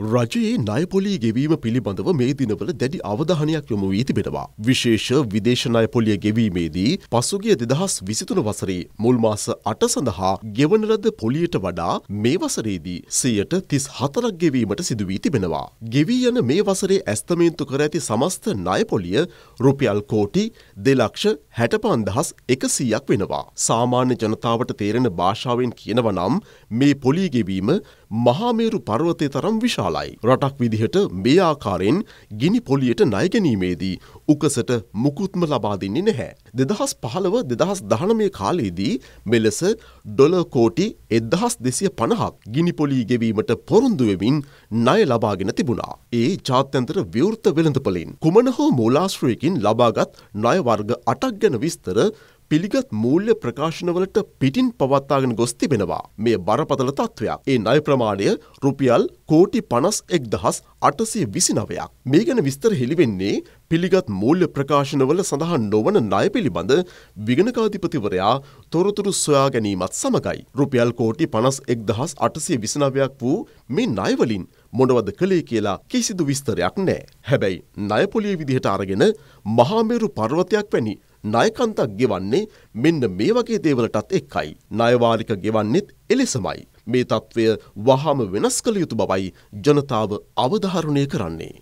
රජයේ නයපොලී ගෙවීම පිළිබඳව මේ දිනවල දැඩි අවධානයක් යොමු වී තිබෙනවා. විශේෂ විදේශ නයපොලිය ගෙවීමේදී පසුගිය දෙදහස් විසිතුන වසරේ මුල් මාස අට සඳහා ගෙවන ලද පොලියට වඩා මේ වසරේදී සියයට තිස් හතරක් ගෙවීමට සිදුවී තිබෙනවා. ගෙවී යන මේ වසරේ ඇස්තමේන්තු කර ඇති සමස්ත නයපොලිය රුපියල් කෝටි දෙලක්ෂ හැට පන්දහස් එකසීයක් වෙනවා. සාමාන්‍ය ජනතාවට තේරෙන භාෂාවෙන් කියනවනම් මේ පොලී ගෙවීම මහාමේරු පර්වතය තරම් විශාල අදාළයි. රටක් විදිහට මේ ආකාරයෙන් ගිනි පොලියට ණය ගැනීමේදී උකසට මුකුත්ම ලබා දෙන්නේ නැහැ. දෙදහස් පහළව දෙදහස් දහනමය කාලයේදී මෙලෙස ඩොල කෝටි එදහස් දෙසිය පණහක් ගිනිපොලී ගෙවීමට පොරුන්දුවමින් ණය ලබාගෙන තිබුණා. ඒ ජාත්‍යන්තර විවෘත වෙළඳපලින් කුමන හෝ මූලාශ්‍රයකින් ලබාගත් ණයවර්ග අටක් ගැන විස්තර පිළිගත් මූල්‍ය ප්‍රකාශනවලට පිටින් පවත්තාගෙන ගොස් තිබෙනවා. මේ බරපතල තත්ත්වයක්. ඒ ණය ප්‍රමාණය රුපියල් කෝටි 5112829ක්. මේ ගැන විස්තර හෙළිවෙන්නේ පිළිගත් මූල්‍ය ප්‍රකාශනවල සඳහන් නොවන ණය පිළිබඳ විගණකාධිපතිවරයා තොරතුරු සොයා ගැනීමත් සමගයි. රුපියල් කෝටි 51829ක් වූ මේ ණයවලින් මොනවද කළේ කියලා කිසිදු විස්තරයක් නැහැ. හැබැයි ණයපොලිය විදිහට අරගෙන මහාමේරු පර්වතයක් වැනි ණයකන්තක් ගෙවන්නේ මෙන්න මේ වගේ දේවලටත් එක්කයි. ණයවාරික ගෙවන්නෙත් එලෙසමයි. මේ తත්වය වහාම වෙනස් කළ යුතු බවයි ජනතාව අවධාරණය කරන්නේ.